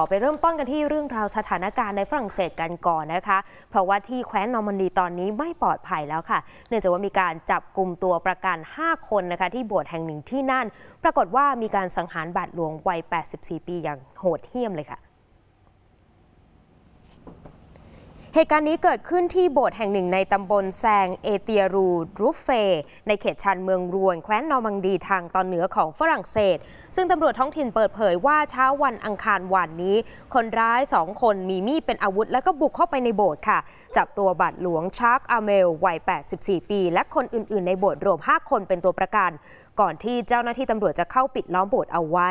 ขอไปเริ่มต้นกันที่เรื่องราวสถานการณ์ในฝรั่งเศสกันก่อนนะคะ เพราะว่าที่แคว้นนอร์มันดีตอนนี้ไม่ปลอดภัยแล้วค่ะ เนื่องจากว่ามีการจับกลุ่มตัวประกัน 5 คนนะคะ ที่โบสถ์แห่งหนึ่งที่นั่น ปรากฏว่ามีการสังหารบาดหลวงวัย 84 ปีอย่างโหดเหี้ยมเลยค่ะเหตุการณ์นี้เกิดขึ้นที่โบสถ์แห่งหนึ่งในตำบลแซงเอเตียรูรูฟเฟ ในเขตชานเมืองรวนแคว้นนอร์มังดีทางตอนเหนือของฝรั่งเศส ซึ่งตำรวจท้องถิ่นเปิดเผยว่าเช้าวันอังคารวันนี้ คนร้ายสองคนมีมีดเป็นอาวุธแล้วก็บุกเข้าไปในโบสถ์ค่ะ จับตัวบาดหลวงชาร์กอาเมลวัย 84 ปี และคนอื่นๆ ในโบสถ์รวม 5 คนเป็นตัวประกันก่อนที่เจ้าหน้าที่ตำรวจจะเข้าปิดล้อมโบสถ์เอาไว้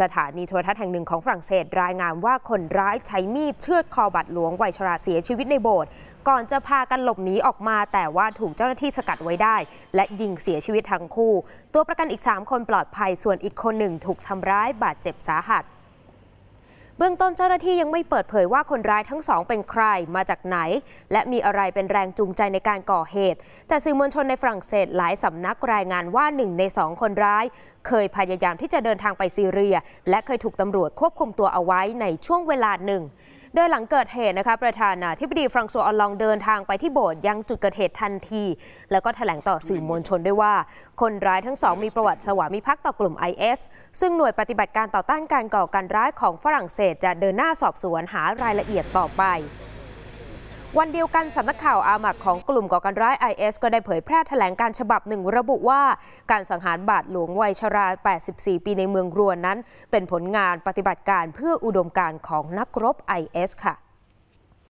สถานีโทรทัศน์แห่งหนึ่งของฝรั่งเศสรายงานว่าคนร้ายใช้มีดเชือดคอบัตรหลวง วัยชราเสียชีวิตในโบสถ์ก่อนจะพากันหลบหนีออกมาแต่ว่าถูกเจ้าหน้าที่สกัดไว้ได้ และยิงเสียชีวิตทั้งคู่ ตัวประกันอีก 3 คนปลอดภัย ส่วนอีกคนหนึ่ง ถูกทำร้ายบาดเจ็บสาหัสเบื้องต้นเจ้าหน้าที่ยังไม่เปิดเผยว่าคนร้ายทั้งสองเป็นใครมาจากไหน และมีอะไรเป็นแรงจูงใจในการก่อเหตุ แต่สื่อมวลชนในฝรั่งเศสหลายสำนักรายงานว่าหนึ่งในสองคนร้าย เคยพยายามที่จะเดินทางไปซีเรียและเคยถูกตำรวจควบคุมตัวเอาไว้ในช่วงเวลาหนึ่งโดยหลังเกิดเหตุนะคะประธานาธิบดีฟรังซัวอลองเดินทางไปที่โบสถ์ยังจุดเกิดเหตุทันที แล้วก็แถลงต่อสื่อมวลชนด้วยว่า คนร้ายทั้งสองมีประวัติสวามิภักดิ์ต่อกลุ่ม IS ซึ่งหน่วยปฏิบัติการต่อต้านการก่อการร้ายของฝรั่งเศสจะเดินหน้าสอบสวนหารายละเอียดต่อไปวันเดียวกันสำนักข่าวอามักของกลุ่มก่อการร้าย IS ก็ได้เผยแพร่แถลงการฉบับหนึ่ง ระบุว่าการสังหารบาทหลวงวัยชรา 84 ปีในเมืองรวนนั้น เป็นผลงานปฏิบัติการเพื่ออุดมการของนักรบ IS ค่ะ